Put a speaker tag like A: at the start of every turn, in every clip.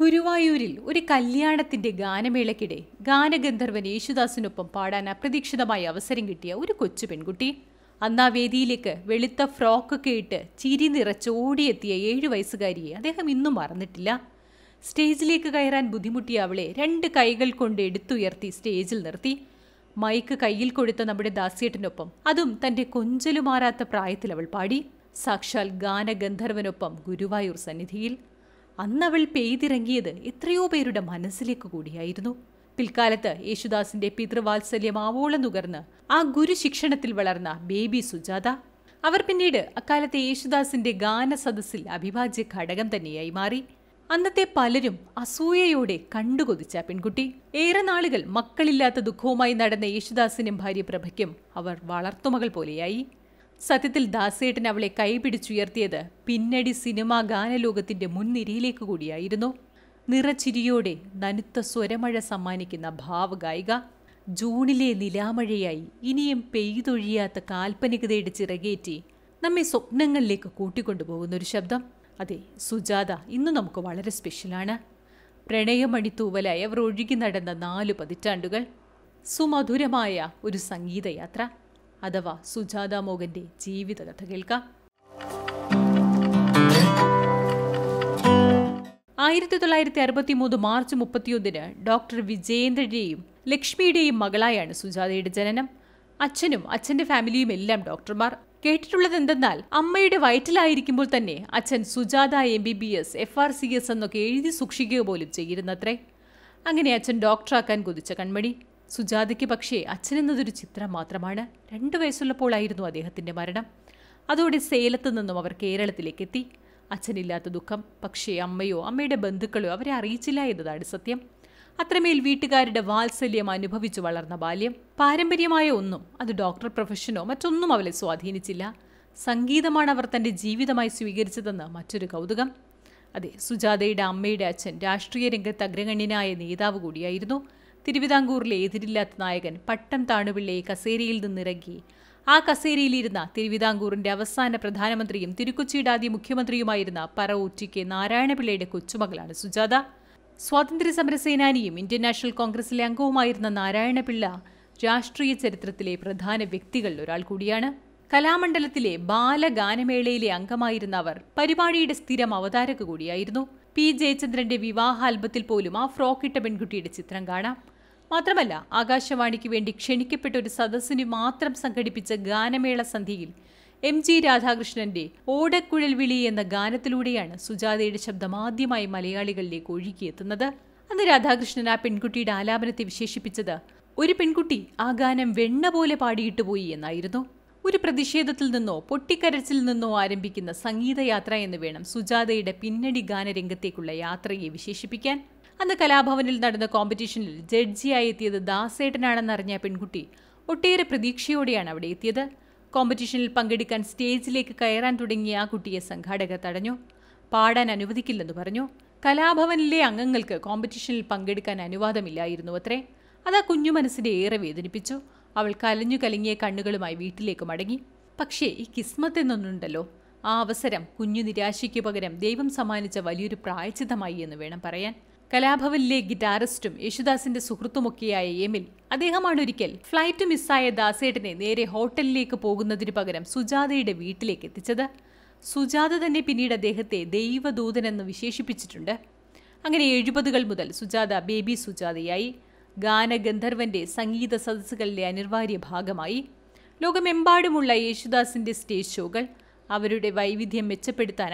A: ഗുരുവായൂരിൽ ഒരു കല്യാണത്തിന്റെ ഗാനമേളക്കിടെ ഗാനഗന്ധർവൻ യേശുദാസിനൊപ്പം പാടാൻ അപ്രതീക്ഷിതമായ അവസരം കിട്ടിയ ഒരു കൊച്ചു പെൺകുട്ടി അന്ന് ആ വേദിയിലേക്ക് വെളുത്ത ഫ്രോക്കൊക്കെ ഇട്ട് ചിരി നിറച്ചോടിയെത്തിയ ഓടിയെത്തിയ ഏഴു വയസ്സുകാരിയെ അദ്ദേഹം ഇന്നും മറന്നിട്ടില്ല സ്റ്റേജിലേക്ക് കയറാൻ ബുദ്ധിമുട്ടിയ അവളെ രണ്ട് കൈകൾ കൊണ്ട് എടുത്തുയർത്തി സ്റ്റേജിൽ നിർത്തി മൈക്ക് കയ്യിൽ കൊടുത്ത നമ്മുടെ ദാസിയേട്ടനൊപ്പം അതും തൻ്റെ കൊഞ്ചലുമാറാത്ത പ്രായത്തിൽ അവൾ പാടി സാക്ഷാൽ ഗാനഗന്ധർവനൊപ്പം ഗുരുവായൂർ സന്നിധിയിൽ അന്നവൾ പെയ്തിറങ്ങിയത് എത്രയോ പേരുടെ മനസ്സിലേക്ക് കൂടിയായിരുന്നു പിൽക്കാലത്ത് യേശുദാസിന്റെ പിതൃവാത്സല്യം ആവോളം നുകർന്ന് ആ ഗുരുശിക്ഷണത്തിൽ വളർന്ന ബേബി സുജാത അവർ പിന്നീട് അക്കാലത്തെ യേശുദാസിന്റെ ഗാന സദസ്സിൽ അവിഭാജ്യ ഘടകം തന്നെയായി മാറി അന്നത്തെ പലരും അസൂയയോടെ കണ്ടുകൊതിച്ച പെൺകുട്ടി ഏറെ നാളുകൾ മക്കളില്ലാത്ത ദുഃഖവുമായി നടന്ന യേശുദാസിനും ഭാര്യ പ്രഭയ്ക്കും അവർ വളർത്തുമകൾ പോലെയായി സത്യത്തിൽ ദാസേട്ടൻ അവളെ കൈപിടിച്ചുയർത്തിയത് പിന്നടി സിനിമാ ഗാനലോകത്തിൻ്റെ മുൻനിരയിലേക്ക് കൂടിയായിരുന്നു നിറച്ചിരിയോടെ നനുത്ത സ്വരമഴ സമ്മാനിക്കുന്ന ഭാവഗായിക ജൂണിലെ നിലാമഴയായി ഇനിയും പെയ്തൊഴിയാത്ത കാൽപ്പനികതയുടെ ചിറകേറ്റി നമ്മെ സ്വപ്നങ്ങളിലേക്ക് കൂട്ടിക്കൊണ്ടുപോകുന്ന ഒരു ശബ്ദം അതെ സുജാത ഇന്ന് നമുക്ക് വളരെ സ്പെഷ്യലാണ് പ്രണയമണി അവർ ഒഴുകി നടന്ന നാലു പതിറ്റാണ്ടുകൾ സുമധുരമായ ഒരു സംഗീതയാത്ര അഥവാ സുജാത മോഹൻ്റെ ജീവിതകഥ കേൾക്കാം ആയിരത്തി തൊള്ളായിരത്തി അറുപത്തി മൂന്ന് മാർച്ച് മുപ്പത്തിയൊന്നിന് ഡോക്ടർ വിജയേന്ദ്രൻ്റെയും ലക്ഷ്മിയുടെയും മകളായാണ് സുജാതയുടെ ജനനം അച്ഛനും അച്ഛൻ്റെ ഫാമിലിയും എല്ലാം ഡോക്ടർമാർ കേട്ടിട്ടുള്ളത് എന്തെന്നാൽ അമ്മയുടെ വയറ്റിലായിരിക്കുമ്പോൾ തന്നെ അച്ഛൻ Sujatha M B B S F R C S എന്നൊക്കെ എഴുതി സൂക്ഷിക്കുക പോലും ചെയ്തിരുന്നത്രേ അങ്ങനെ അച്ഛൻ ഡോക്ടറാക്കാൻ കുതിച്ച കൺമണി സുജാതയ്ക്ക് പക്ഷേ എന്നതൊരു ചിത്രം മാത്രമാണ് രണ്ടു വയസ്സുള്ളപ്പോഴായിരുന്നു അദ്ദേഹത്തിൻ്റെ മരണം അതോടെ സേലത്തു നിന്നും അവർ കേരളത്തിലേക്കെത്തി അച്ഛനില്ലാത്ത ദുഃഖം പക്ഷേ അമ്മയോ അമ്മയുടെ ബന്ധുക്കളോ അവരെ അറിയിച്ചില്ല എന്നതാണ് സത്യം അത്രമേൽ വീട്ടുകാരുടെ വാത്സല്യം അനുഭവിച്ചു വളർന്ന ബാല്യം പാരമ്പര്യമായ ഒന്നും അത് ഡോക്ടർ പ്രൊഫഷനോ മറ്റൊന്നും അവളെ സ്വാധീനിച്ചില്ല സംഗീതമാണ് അവർ തൻ്റെ ജീവിതമായി സ്വീകരിച്ചതെന്ന് മറ്റൊരു കൗതുകം അതെ സുജാതയുടെ അമ്മയുടെ അച്ഛൻ രാഷ്ട്രീയ രംഗത്ത് അഗ്രഗണ്യനായ നേതാവ് കൂടിയായിരുന്നു തിരുവിതാംകൂറിലെ എതിരില്ലാത്ത നായകൻ പട്ടം താണുപിള്ളയെ കസേരയിൽ നിന്നിറങ്ങി ആ കസേരയിലിരുന്ന തിരുവിതാംകൂറിന്റെ അവസാന പ്രധാനമന്ത്രിയും തിരുക്കൊച്ചിയിടാതി മുഖ്യമന്ത്രിയുമായിരുന്ന കെ നാരായണപിള്ളയുടെ കൊച്ചുമകളാണ് സുജാത സ്വാതന്ത്ര്യ സമരസേനാനിയും ഇന്ത്യൻ നാഷണൽ കോൺഗ്രസിലെ അംഗവുമായിരുന്ന നാരായണപിള്ള രാഷ്ട്രീയ ചരിത്രത്തിലെ പ്രധാന വ്യക്തികളിൽ ഒരാൾ കൂടിയാണ് കലാമണ്ഡലത്തിലെ ബാലഗാനമേളയിലെ അംഗമായിരുന്ന അവർ പരിപാടിയുടെ സ്ഥിരം അവതാരക കൂടിയായിരുന്നു പി ജയചന്ദ്രന്റെ ആൽബത്തിൽ പോലും ആ ഫ്രോക്കിട്ട പെൺകുട്ടിയുടെ ചിത്രം കാണാം മാത്രമല്ല ആകാശവാണിക്ക് വേണ്ടി ക്ഷണിക്കപ്പെട്ട ഒരു സദസ്സിന് മാത്രം സംഘടിപ്പിച്ച ഗാനമേള സന്ധ്യയിൽ എം ജി രാധാകൃഷ്ണന്റെ ഓടക്കുഴൽ വിളി എന്ന ഗാനത്തിലൂടെയാണ് സുജാതയുടെ ശബ്ദം ആദ്യമായി മലയാളികളിലേക്ക് ഒഴുകിയെത്തുന്നത് അന്ന് രാധാകൃഷ്ണൻ ആ പെൺകുട്ടിയുടെ ആലാപനത്തെ വിശേഷിപ്പിച്ചത് ഒരു പെൺകുട്ടി ആ ഗാനം വെണ്ണ പോലെ പാടിയിട്ട് പോയി എന്നായിരുന്നു ഒരു പ്രതിഷേധത്തിൽ നിന്നോ പൊട്ടിക്കരച്ചിൽ നിന്നോ ആരംഭിക്കുന്ന സംഗീതയാത്ര എന്ന് വേണം സുജാതയുടെ പിന്നണി ഗാനരംഗത്തേക്കുള്ള യാത്രയെ വിശേഷിപ്പിക്കാൻ അന്ന് കലാഭവനിൽ നടന്ന കോമ്പറ്റീഷനിൽ ജഡ്ജിയായി എത്തിയത് അറിഞ്ഞ പെൺകുട്ടി ഒട്ടേറെ പ്രതീക്ഷയോടെയാണ് അവിടെ എത്തിയത് കോമ്പറ്റീഷനിൽ പങ്കെടുക്കാൻ സ്റ്റേജിലേക്ക് കയറാൻ തുടങ്ങിയ ആ കുട്ടിയെ സംഘാടകർ തടഞ്ഞു പാടാൻ അനുവദിക്കില്ലെന്ന് പറഞ്ഞു കലാഭവനിലെ അംഗങ്ങൾക്ക് കോമ്പറ്റീഷനിൽ പങ്കെടുക്കാൻ അനുവാദമില്ലായിരുന്നു അത്രേ അത് ആ കുഞ്ഞു മനസ്സിനെ ഏറെ വേദനിപ്പിച്ചു അവൾ കലഞ്ഞു കലങ്ങിയ കണ്ണുകളുമായി വീട്ടിലേക്ക് മടങ്ങി പക്ഷേ ഈ കിസ്മത്ത് എന്നൊന്നുണ്ടല്ലോ ആ അവസരം കുഞ്ഞു നിരാശയ്ക്ക് പകരം ദൈവം സമ്മാനിച്ച വലിയൊരു പ്രായച്ചിതമായി എന്ന് വേണം പറയാൻ കലാഭവനിലെ ഗിറ്റാറിസ്റ്റും യേശുദാസിന്റെ സുഹൃത്തുമൊക്കെയായ എമിൽ അദ്ദേഹമാണ് ഒരിക്കൽ ഫ്ലൈറ്റ് മിസ്സായ ദാസേട്ടനെ നേരെ ഹോട്ടലിലേക്ക് പോകുന്നതിനു പകരം സുജാതയുടെ വീട്ടിലേക്ക് എത്തിച്ചത് സുജാത തന്നെ പിന്നീട് അദ്ദേഹത്തെ ദൈവദൂതനെന്ന് വിശേഷിപ്പിച്ചിട്ടുണ്ട് അങ്ങനെ എഴുപതുകൾ മുതൽ സുജാത ബേബി സുജാതയായി ഗാനഗന്ധർവന്റെ സംഗീത സദസ്സുകളിലെ അനിവാര്യ ഭാഗമായി ലോകമെമ്പാടുമുള്ള യേശുദാസിന്റെ സ്റ്റേജ് ഷോകൾ അവരുടെ വൈവിധ്യം മെച്ചപ്പെടുത്താൻ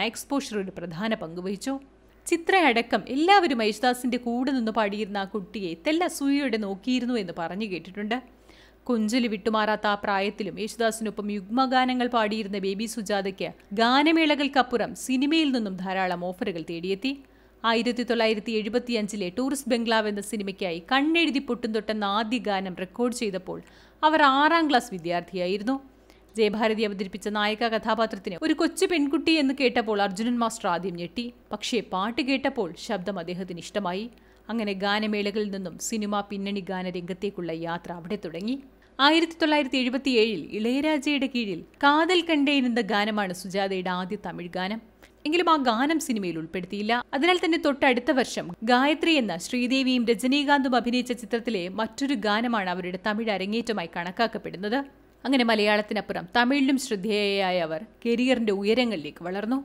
A: ഒരു പ്രധാന പങ്കുവഹിച്ചു ചിത്രയടക്കം എല്ലാവരും യേശുദാസിൻ്റെ കൂടെ നിന്ന് പാടിയിരുന്ന ആ കുട്ടിയെ തെല്ല സൂര്യയോടെ നോക്കിയിരുന്നു എന്ന് പറഞ്ഞു കേട്ടിട്ടുണ്ട് കുഞ്ചലി വിട്ടുമാറാത്ത ആ പ്രായത്തിലും യേശുദാസിനൊപ്പം യുഗ്മഗാനങ്ങൾ പാടിയിരുന്ന ബേബി സുജാതയ്ക്ക് ഗാനമേളകൾക്കപ്പുറം സിനിമയിൽ നിന്നും ധാരാളം ഓഫറുകൾ തേടിയെത്തി ആയിരത്തി തൊള്ളായിരത്തി എഴുപത്തിയഞ്ചിലെ ടൂറിസ്റ്റ് ബംഗ്ലാവ് എന്ന സിനിമയ്ക്കായി കണ്ണെഴുതി പൊട്ടും തൊട്ടെന്ന ആദ്യ ഗാനം റെക്കോർഡ് ചെയ്തപ്പോൾ അവർ ആറാം ക്ലാസ് വിദ്യാർത്ഥിയായിരുന്നു ജയഭാരതി അവതരിപ്പിച്ച നായക കഥാപാത്രത്തിന് ഒരു കൊച്ചു പെൺകുട്ടി എന്ന് കേട്ടപ്പോൾ അർജുനൻ മാസ്റ്റർ ആദ്യം ഞെട്ടി പക്ഷേ പാട്ട് കേട്ടപ്പോൾ ശബ്ദം അദ്ദേഹത്തിന് ഇഷ്ടമായി അങ്ങനെ ഗാനമേളകളിൽ നിന്നും സിനിമ പിന്നണി ഗാന രംഗത്തേക്കുള്ള യാത്ര അവിടെ തുടങ്ങി ആയിരത്തി തൊള്ളായിരത്തി എഴുപത്തിയേഴിൽ ഇളയരാജയുടെ കീഴിൽ കാതൽ കണ്ടേയിരുന്ന ഗാനമാണ് സുജാതയുടെ ആദ്യ തമിഴ് ഗാനം എങ്കിലും ആ ഗാനം സിനിമയിൽ ഉൾപ്പെടുത്തിയില്ല അതിനാൽ തന്നെ തൊട്ടടുത്ത വർഷം ഗായത്രി എന്ന ശ്രീദേവിയും രജനീകാന്തും അഭിനയിച്ച ചിത്രത്തിലെ മറ്റൊരു ഗാനമാണ് അവരുടെ തമിഴ് അരങ്ങേറ്റമായി കണക്കാക്കപ്പെടുന്നത് അങ്ങനെ മലയാളത്തിനപ്പുറം തമിഴിലും ശ്രദ്ധേയയായ അവർ കരിയറിൻ്റെ ഉയരങ്ങളിലേക്ക് വളർന്നു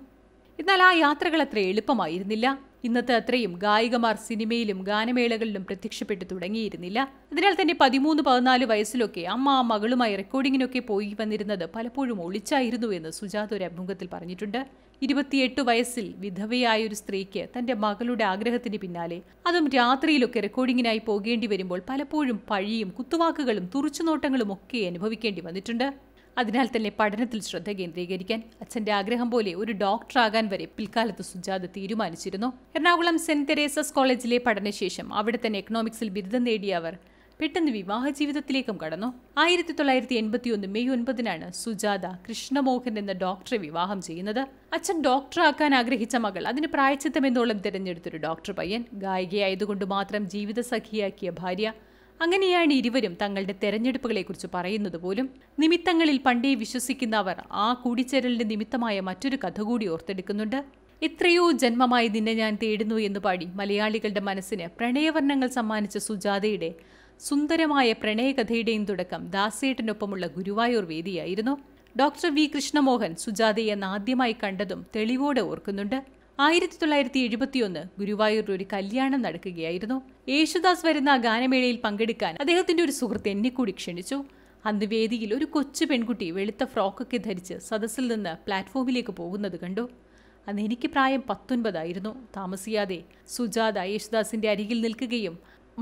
A: എന്നാൽ ആ യാത്രകൾ അത്ര എളുപ്പമായിരുന്നില്ല ഇന്നത്തെ അത്രയും ഗായികമാർ സിനിമയിലും ഗാനമേളകളിലും പ്രത്യക്ഷപ്പെട്ടു തുടങ്ങിയിരുന്നില്ല അതിനാൽ തന്നെ പതിമൂന്ന് പതിനാല് വയസ്സിലൊക്കെ അമ്മ മകളുമായി റെക്കോർഡിങ്ങിനൊക്കെ പോയി വന്നിരുന്നത് പലപ്പോഴും ഒളിച്ചായിരുന്നു എന്ന് സുജാത ഒരു അഭിമുഖത്തിൽ പറഞ്ഞിട്ടുണ്ട് ഇരുപത്തിയെട്ട് വയസ്സിൽ വിധവയായ ഒരു സ്ത്രീക്ക് തന്റെ മകളുടെ ആഗ്രഹത്തിന് പിന്നാലെ അതും രാത്രിയിലൊക്കെ റെക്കോർഡിങ്ങിനായി പോകേണ്ടി വരുമ്പോൾ പലപ്പോഴും പഴിയും കുത്തുവാക്കുകളും തുറച്ചുനോട്ടങ്ങളും ഒക്കെ അനുഭവിക്കേണ്ടി വന്നിട്ടുണ്ട് അതിനാൽ തന്നെ പഠനത്തിൽ ശ്രദ്ധ കേന്ദ്രീകരിക്കാൻ അച്ഛന്റെ ആഗ്രഹം പോലെ ഒരു ഡോക്ടറാകാൻ വരെ പിൽക്കാലത്ത് സുജാത തീരുമാനിച്ചിരുന്നു എറണാകുളം സെന്റ് തെരേസസ് കോളേജിലെ പഠനശേഷം അവിടെ തന്നെ എക്കണോമിക്സിൽ ബിരുദം നേടിയ അവർ പെട്ടെന്ന് വിവാഹ ജീവിതത്തിലേക്കും കടന്നു ആയിരത്തി തൊള്ളായിരത്തി ഒന്ന് മെയ് ഒൻപതിനാണ് സുജാത കൃഷ്ണമോഹൻ എന്ന ഡോക്ടറെ വിവാഹം ചെയ്യുന്നത് അച്ഛൻ ഡോക്ടറാക്കാൻ ആഗ്രഹിച്ച മകൾ അതിന് പ്രായച്ചിത്തമെന്നോളം തിരഞ്ഞെടുത്തൊരു ഡോക്ടർ പയ്യൻ ഗായികയായതുകൊണ്ട് മാത്രം ജീവിത സഖിയാക്കിയ ഭാര്യ അങ്ങനെയാണ് ഇരുവരും തങ്ങളുടെ തെരഞ്ഞെടുപ്പുകളെക്കുറിച്ച് പറയുന്നത് പോലും നിമിത്തങ്ങളിൽ പണ്ടേ വിശ്വസിക്കുന്ന അവർ ആ കൂടിച്ചേരലിന്റെ നിമിത്തമായ മറ്റൊരു കഥ കൂടി ഓർത്തെടുക്കുന്നുണ്ട് എത്രയോ ജന്മമായി നിന്നെ ഞാൻ തേടുന്നു എന്ന് പാടി മലയാളികളുടെ മനസ്സിന് പ്രണയവർണ്ണങ്ങൾ സമ്മാനിച്ച സുജാതയുടെ സുന്ദരമായ പ്രണയകഥയുടെയും തുടക്കം ദാസേട്ടനൊപ്പമുള്ള ഗുരുവായൂർ വേദിയായിരുന്നു ഡോക്ടർ വി കൃഷ്ണമോഹൻ സുജാതയെ ആദ്യമായി കണ്ടതും തെളിവോടെ ഓർക്കുന്നുണ്ട് ആയിരത്തി തൊള്ളായിരത്തി എഴുപത്തിയൊന്ന് ഗുരുവായൂരിൽ ഒരു കല്യാണം നടക്കുകയായിരുന്നു യേശുദാസ് വരുന്ന ഗാനമേളയിൽ പങ്കെടുക്കാൻ അദ്ദേഹത്തിന്റെ ഒരു സുഹൃത്ത് എന്നെ കൂടി ക്ഷണിച്ചു അന്ന് വേദിയിൽ ഒരു കൊച്ചു പെൺകുട്ടി വെളുത്ത ഫ്രോക്കൊക്കെ ധരിച്ച് സദസ്സിൽ നിന്ന് പ്ലാറ്റ്ഫോമിലേക്ക് പോകുന്നത് കണ്ടു അന്ന് എനിക്ക് പ്രായം പത്തൊൻപതായിരുന്നു താമസിയാതെ സുജാത യേശുദാസിന്റെ അരികിൽ നിൽക്കുകയും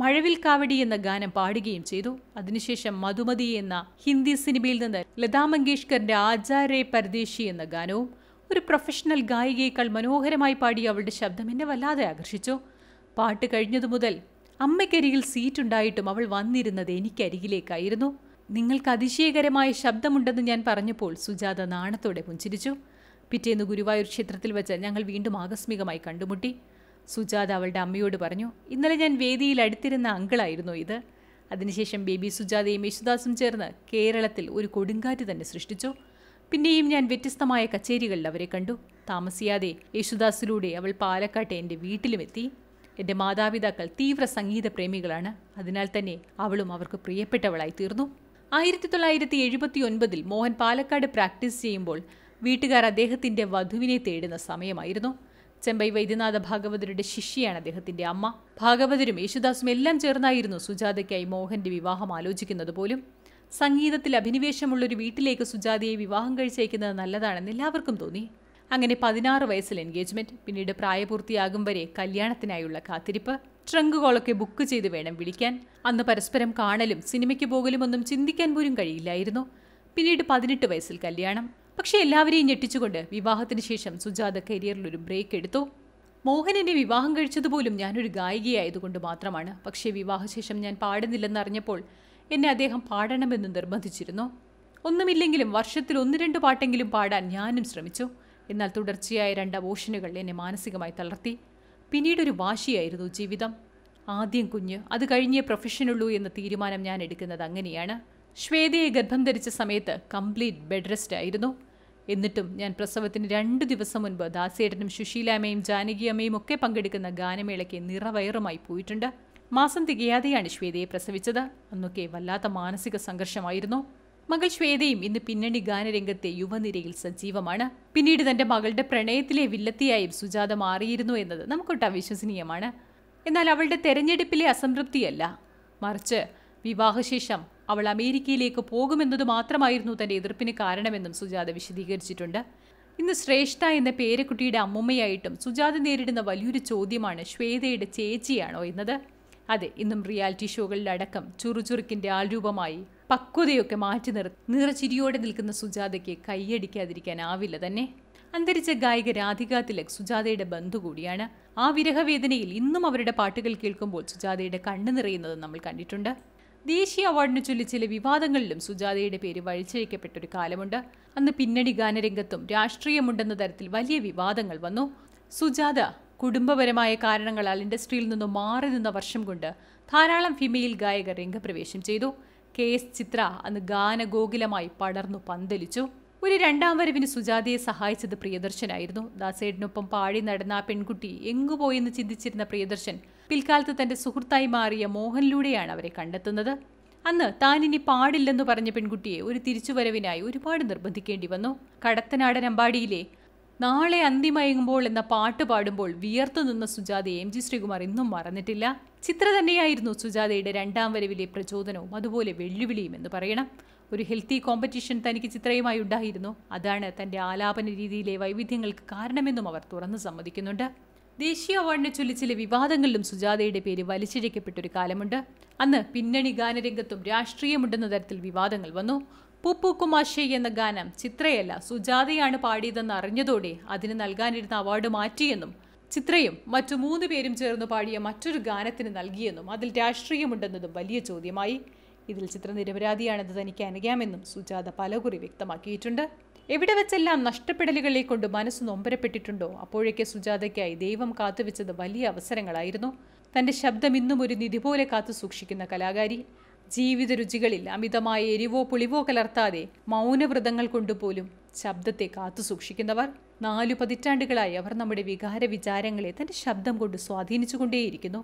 A: മഴവിൽ കാവടി എന്ന ഗാനം പാടുകയും ചെയ്തു അതിനുശേഷം മധുമതി എന്ന ഹിന്ദി സിനിമയിൽ നിന്ന് ലതാ മങ്കേഷ്കറിന്റെ ആചാരേ പരദേശി എന്ന ഗാനവും ഒരു പ്രൊഫഷണൽ ഗായികയേക്കാൾ മനോഹരമായി പാടിയ അവളുടെ ശബ്ദം എന്നെ വല്ലാതെ ആകർഷിച്ചു പാട്ട് കഴിഞ്ഞതു മുതൽ അമ്മയ്ക്കരികിൽ സീറ്റുണ്ടായിട്ടും അവൾ വന്നിരുന്നത് എനിക്കരികിലേക്കായിരുന്നു നിങ്ങൾക്ക് അതിശയകരമായ ശബ്ദമുണ്ടെന്ന് ഞാൻ പറഞ്ഞപ്പോൾ സുജാത നാണത്തോടെ പുഞ്ചിരിച്ചു പിറ്റേന്ന് ഗുരുവായൂർ ക്ഷേത്രത്തിൽ വെച്ച് ഞങ്ങൾ വീണ്ടും ആകസ്മികമായി കണ്ടുമുട്ടി സുജാത അവളുടെ അമ്മയോട് പറഞ്ഞു ഇന്നലെ ഞാൻ വേദിയിൽ അടുത്തിരുന്ന അങ്കിളായിരുന്നു ഇത് അതിനുശേഷം ബേബി സുജാതയും യേശുദാസും ചേർന്ന് കേരളത്തിൽ ഒരു കൊടുങ്കാറ്റ് തന്നെ സൃഷ്ടിച്ചു പിന്നെയും ഞാൻ വ്യത്യസ്തമായ കച്ചേരികളിൽ അവരെ കണ്ടു താമസിയാതെ യേശുദാസിലൂടെ അവൾ പാലക്കാട്ടെ എൻ്റെ വീട്ടിലുമെത്തി എൻ്റെ മാതാപിതാക്കൾ തീവ്ര സംഗീത പ്രേമികളാണ് അതിനാൽ തന്നെ അവളും അവർക്ക് പ്രിയപ്പെട്ടവളായി തീർന്നു ആയിരത്തി തൊള്ളായിരത്തി എഴുപത്തി ഒൻപതിൽ മോഹൻ പാലക്കാട് പ്രാക്ടീസ് ചെയ്യുമ്പോൾ വീട്ടുകാർ അദ്ദേഹത്തിൻ്റെ വധുവിനെ തേടുന്ന സമയമായിരുന്നു ചെമ്പൈ വൈദ്യനാഥ ഭാഗവതരുടെ ശിഷ്യയാണ് അദ്ദേഹത്തിൻ്റെ അമ്മ ഭാഗവതരും യേശുദാസും എല്ലാം ചേർന്നായിരുന്നു സുജാതയ്ക്കായി മോഹൻ്റെ വിവാഹം ആലോചിക്കുന്നത് പോലും സംഗീതത്തിൽ അഭിനിവേശമുള്ളൊരു വീട്ടിലേക്ക് സുജാതയെ വിവാഹം കഴിച്ചേക്കുന്നത് നല്ലതാണെന്ന് എല്ലാവർക്കും തോന്നി അങ്ങനെ പതിനാറ് വയസ്സിൽ എൻഗേജ്മെൻറ്റ് പിന്നീട് പ്രായപൂർത്തിയാകും വരെ കല്യാണത്തിനായുള്ള കാത്തിരിപ്പ് ട്രങ്ക് കോളൊക്കെ ബുക്ക് ചെയ്ത് വേണം വിളിക്കാൻ അന്ന് പരസ്പരം കാണലും സിനിമയ്ക്ക് പോകലും ഒന്നും ചിന്തിക്കാൻ പോലും കഴിയില്ലായിരുന്നു പിന്നീട് പതിനെട്ട് വയസ്സിൽ കല്യാണം പക്ഷേ എല്ലാവരെയും ഞെട്ടിച്ചുകൊണ്ട് വിവാഹത്തിന് ശേഷം സുജാത കരിയറിൽ ഒരു ബ്രേക്ക് എടുത്തു മോഹനനെ വിവാഹം കഴിച്ചതുപോലും ഞാനൊരു ഗായികയായതുകൊണ്ട് മാത്രമാണ് പക്ഷേ വിവാഹശേഷം ഞാൻ പാടുന്നില്ലെന്നറിഞ്ഞപ്പോൾ എന്നെ അദ്ദേഹം പാടണമെന്ന് നിർബന്ധിച്ചിരുന്നു ഒന്നുമില്ലെങ്കിലും വർഷത്തിൽ ഒന്ന് രണ്ട് പാട്ടെങ്കിലും പാടാൻ ഞാനും ശ്രമിച്ചു എന്നാൽ തുടർച്ചയായ രണ്ട് അബോഷനുകൾ എന്നെ മാനസികമായി തളർത്തി പിന്നീടൊരു വാശിയായിരുന്നു ജീവിതം ആദ്യം കുഞ്ഞ് അത് കഴിഞ്ഞേ പ്രൊഫഷനുള്ളൂ എന്ന തീരുമാനം ഞാൻ എടുക്കുന്നത് അങ്ങനെയാണ് ശ്വേതയെ ഗർഭം ധരിച്ച സമയത്ത് കംപ്ലീറ്റ് ബെഡ് റെസ്റ്റ് ആയിരുന്നു എന്നിട്ടും ഞാൻ പ്രസവത്തിന് രണ്ട് ദിവസം മുൻപ് ദാസേട്ടനും സുശീലാമ്മയും ജാനകിയമ്മയും ഒക്കെ പങ്കെടുക്കുന്ന ഗാനമേളയ്ക്ക് നിറവയറുമായി പോയിട്ടുണ്ട് മാസം തികയാതെയാണ് ശ്വേതയെ പ്രസവിച്ചത് അന്നൊക്കെ വല്ലാത്ത മാനസിക സംഘർഷമായിരുന്നു മകൾ ശ്വേതയും ഇന്ന് പിന്നണി ഗാനരംഗത്തെ യുവനിരയിൽ സജീവമാണ് പിന്നീട് തന്റെ മകളുടെ പ്രണയത്തിലെ വില്ലത്തിയായും സുജാത മാറിയിരുന്നു എന്നത് നമുക്കൊട്ട് അവിശ്വസനീയമാണ് എന്നാൽ അവളുടെ തെരഞ്ഞെടുപ്പിലെ അസംതൃപ്തിയല്ല മറിച്ച് വിവാഹശേഷം അവൾ അമേരിക്കയിലേക്ക് പോകുമെന്നത് മാത്രമായിരുന്നു തന്റെ എതിർപ്പിന് കാരണമെന്നും സുജാത വിശദീകരിച്ചിട്ടുണ്ട് ഇന്ന് ശ്രേഷ്ഠ എന്ന പേരക്കുട്ടിയുടെ അമ്മുമ്മയായിട്ടും സുജാത നേരിടുന്ന വലിയൊരു ചോദ്യമാണ് ശ്വേതയുടെ ചേച്ചിയാണോ എന്നത് അതെ ഇന്നും റിയാലിറ്റി ഷോകളിലടക്കം ചുറുചുറുക്കിൻ്റെ ആൾരൂപമായി പക്വതയൊക്കെ മാറ്റി നിർ നിറച്ചിരിയോടെ നിൽക്കുന്ന സുജാതയ്ക്ക് കൈയടിക്കാതിരിക്കാനാവില്ല തന്നെ അന്തരിച്ച ഗായിക രാധിക തിലക് സുജാതയുടെ ബന്ധു കൂടിയാണ് ആ വിരഹവേദനയിൽ ഇന്നും അവരുടെ പാട്ടുകൾ കേൾക്കുമ്പോൾ സുജാതയുടെ കണ്ണു നിറയുന്നത് നമ്മൾ കണ്ടിട്ടുണ്ട് ദേശീയ അവാർഡിനെ ചൊല്ലി ചില വിവാദങ്ങളിലും സുജാതയുടെ പേര് വഴിച്ചഴിക്കപ്പെട്ടൊരു കാലമുണ്ട് അന്ന് പിന്നണി ഗാനരംഗത്തും രാഷ്ട്രീയമുണ്ടെന്ന തരത്തിൽ വലിയ വിവാദങ്ങൾ വന്നു സുജാത കുടുംബപരമായ കാരണങ്ങളാൽ ഇൻഡസ്ട്രിയിൽ നിന്നും മാറി നിന്ന വർഷം കൊണ്ട് ധാരാളം ഫിമെയിൽ ഗായകർ രംഗപ്രവേശം ചെയ്തു കെ എസ് ചിത്ര അന്ന് ഗാനഗോകുലമായി പടർന്നു പന്തലിച്ചു ഒരു രണ്ടാം വരവിന് സുജാതയെ സഹായിച്ചത് പ്രിയദർശനായിരുന്നു ദാസേടിനൊപ്പം പാടി നടന്ന ആ പെൺകുട്ടി എങ്ങുപോയെന്ന് ചിന്തിച്ചിരുന്ന പ്രിയദർശൻ പിൽക്കാലത്ത് തന്റെ സുഹൃത്തായി മാറിയ മോഹനിലൂടെയാണ് അവരെ കണ്ടെത്തുന്നത് അന്ന് താനിനി പാടില്ലെന്ന് പറഞ്ഞ പെൺകുട്ടിയെ ഒരു തിരിച്ചുവരവിനായി ഒരുപാട് നിർബന്ധിക്കേണ്ടി വന്നു കടത്തനാടൻ അമ്പാടിയിലെ നാളെ അന്തിമയങ്ങുമ്പോൾ എന്ന പാട്ട് പാടുമ്പോൾ വിയർത്തു നിന്ന സുജാത എം ജി ശ്രീകുമാർ ഇന്നും മറന്നിട്ടില്ല ചിത്ര തന്നെയായിരുന്നു സുജാതയുടെ രണ്ടാം വരവിലെ പ്രചോദനവും അതുപോലെ വെല്ലുവിളിയും എന്ന് പറയണം ഒരു ഹെൽത്തി കോമ്പറ്റീഷൻ തനിക്ക് ചിത്രയുമായി ഉണ്ടായിരുന്നു അതാണ് തൻ്റെ ആലാപന രീതിയിലെ വൈവിധ്യങ്ങൾക്ക് കാരണമെന്നും അവർ തുറന്നു സമ്മതിക്കുന്നുണ്ട് ദേശീയ അവാർഡിനെ ചൊല്ലി ചില വിവാദങ്ങളിലും സുജാതയുടെ പേര് വലിച്ചിഴക്കപ്പെട്ടൊരു കാലമുണ്ട് അന്ന് പിന്നണി ഗാനരംഗത്തും രാഷ്ട്രീയമുണ്ടെന്ന തരത്തിൽ വിവാദങ്ങൾ വന്നു പൂപ്പൂക്കുമാശി എന്ന ഗാനം ചിത്രയല്ല സുജാതയാണ് പാടിയതെന്ന് അറിഞ്ഞതോടെ അതിന് നൽകാനിരുന്ന അവാർഡ് മാറ്റിയെന്നും ചിത്രയും മറ്റു മൂന്ന് പേരും ചേർന്ന് പാടിയ മറ്റൊരു ഗാനത്തിന് നൽകിയെന്നും അതിൽ രാഷ്ട്രീയമുണ്ടെന്നതും വലിയ ചോദ്യമായി ഇതിൽ ചിത്ര നിരപരാധിയാണെന്ന് തനിക്ക് അനുകാമെന്നും സുജാത പലകുറി വ്യക്തമാക്കിയിട്ടുണ്ട് എവിടെ വെച്ചെല്ലാം നഷ്ടപ്പെടലുകളെ കൊണ്ട് മനസ്സ് നൊമ്പരപ്പെട്ടിട്ടുണ്ടോ അപ്പോഴേക്ക് സുജാതയ്ക്കായി ദൈവം കാത്തുവെച്ചത് വലിയ അവസരങ്ങളായിരുന്നു തന്റെ ശബ്ദം ഇന്നും ഒരു നിധി പോലെ കാത്തു സൂക്ഷിക്കുന്ന കലാകാരി ജീവിത രുചികളിൽ അമിതമായ എരിവോ പുളിവോ കലർത്താതെ മൗനവ്രതങ്ങൾ കൊണ്ടുപോലും ശബ്ദത്തെ കാത്തു സൂക്ഷിക്കുന്നവർ നാലു പതിറ്റാണ്ടുകളായി അവർ നമ്മുടെ വികാര വിചാരങ്ങളെ തൻ്റെ ശബ്ദം കൊണ്ട് സ്വാധീനിച്ചുകൊണ്ടേയിരിക്കുന്നു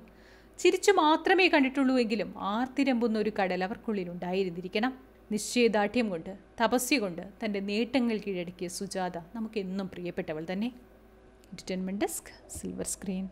A: ചിരിച്ചു മാത്രമേ കണ്ടിട്ടുള്ളൂ എങ്കിലും ആർത്തിരമ്പുന്ന ഒരു കടൽ അവർക്കുള്ളിൽ ഉണ്ടായിരുന്നിരിക്കണം നിശ്ചയദാർഢ്യം കൊണ്ട് തപസ്യ കൊണ്ട് തൻ്റെ നേട്ടങ്ങൾ കീഴടക്കിയ സുജാത നമുക്കെന്നും പ്രിയപ്പെട്ടവൾ തന്നെ എൻ്റർടൈൻമെൻറ്റ് ഡെസ്ക് സിൽവർ സ്ക്രീൻ